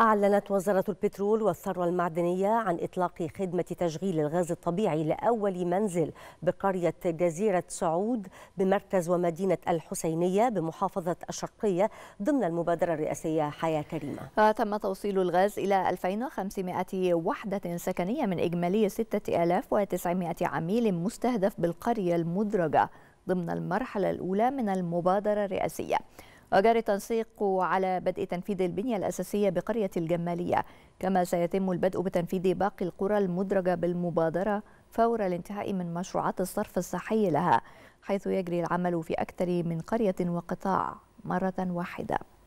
أعلنت وزارة البترول والثروة المعدنية عن إطلاق خدمة تشغيل الغاز الطبيعي لأول منزل بقرية جزيرة سعود بمركز ومدينة الحسينية بمحافظة الشرقية ضمن المبادرة الرئاسية حياة كريمة تم توصيل الغاز إلى 2500 وحدة سكنية من إجمالي 6900 عميل مستهدف بالقرية المدرجة ضمن المرحلة الأولى من المبادرة الرئاسية وجري التنسيق على بدء تنفيذ البنية الأساسية بقرية الجمالية كما سيتم البدء بتنفيذ باقي القرى المدرجة بالمبادرة فور الانتهاء من مشروعات الصرف الصحي لها حيث يجري العمل في أكثر من قرية وقطاع مرة واحدة